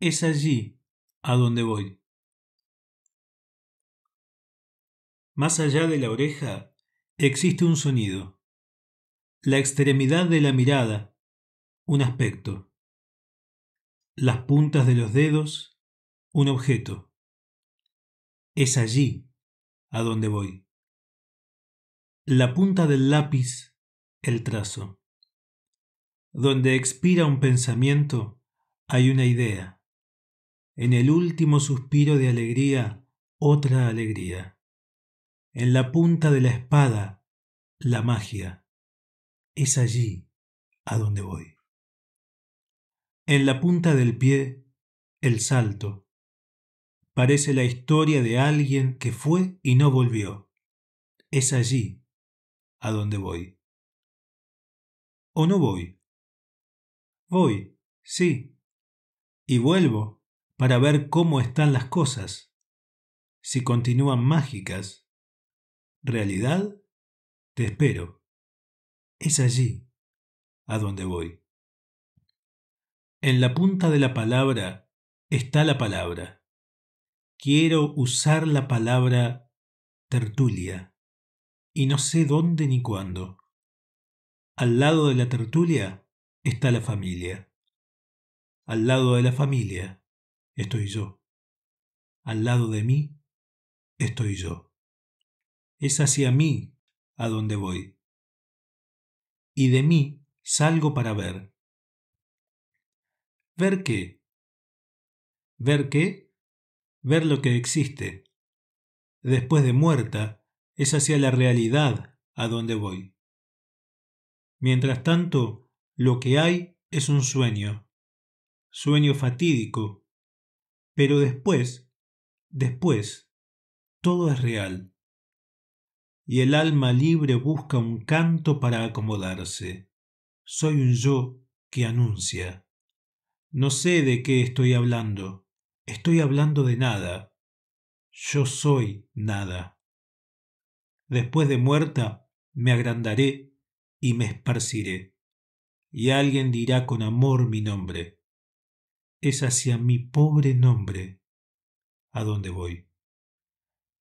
Es allí a donde voy. Más allá de la oreja existe un sonido, la extremidad de la mirada, un aspecto, las puntas de los dedos, un objeto. Es allí a donde voy. La punta del lápiz, el trazo. Donde expira un pensamiento, hay una idea en el último suspiro de alegría, otra alegría. En la punta de la espada, la magia. Es allí a donde voy. En la punta del pie, el salto. Parece la historia de alguien que fue y no volvió. Es allí a donde voy. ¿O no voy? Voy, sí. Y vuelvo para ver cómo están las cosas, si continúan mágicas. Realidad, te espero. Es allí a donde voy. En la punta de la palabra está la palabra. Quiero usar la palabra tertulia y no sé dónde ni cuándo. Al lado de la tertulia está la familia. Al lado de la familia estoy yo. Al lado de mí estoy yo. Es hacia mí a donde voy. Y de mí salgo para ver. ¿Ver qué? ¿Ver qué? Ver lo que existe. Después de muerta, es hacia la realidad a donde voy. Mientras tanto, lo que hay es un sueño, sueño fatídico pero después, después, todo es real. Y el alma libre busca un canto para acomodarse. Soy un yo que anuncia. No sé de qué estoy hablando. Estoy hablando de nada. Yo soy nada. Después de muerta, me agrandaré y me esparciré. Y alguien dirá con amor mi nombre es hacia mi pobre nombre, a donde voy.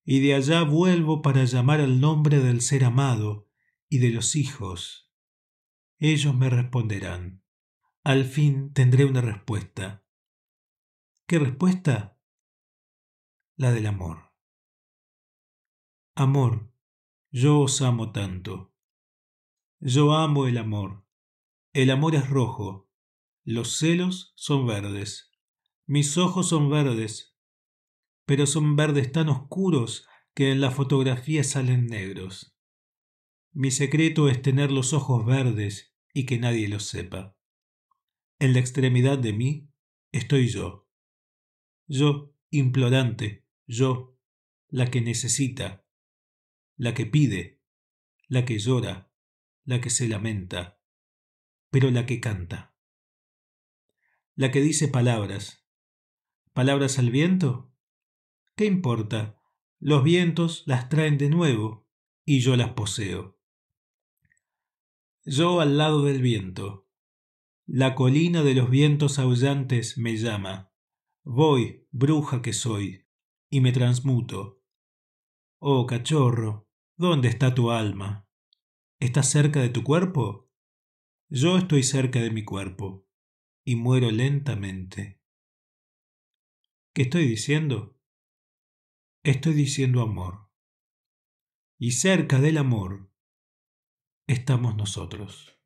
Y de allá vuelvo para llamar al nombre del ser amado y de los hijos. Ellos me responderán. Al fin tendré una respuesta. ¿Qué respuesta? La del amor. Amor, yo os amo tanto. Yo amo el amor. El amor es rojo, los celos son verdes. Mis ojos son verdes. Pero son verdes tan oscuros que en la fotografía salen negros. Mi secreto es tener los ojos verdes y que nadie los sepa. En la extremidad de mí estoy yo. Yo, implorante, yo, la que necesita, la que pide, la que llora, la que se lamenta, pero la que canta la que dice palabras. ¿Palabras al viento? ¿Qué importa? Los vientos las traen de nuevo y yo las poseo. Yo al lado del viento. La colina de los vientos aullantes me llama. Voy, bruja que soy, y me transmuto. Oh, cachorro, ¿dónde está tu alma? ¿Estás cerca de tu cuerpo? Yo estoy cerca de mi cuerpo y muero lentamente. ¿Qué estoy diciendo? Estoy diciendo amor. Y cerca del amor estamos nosotros.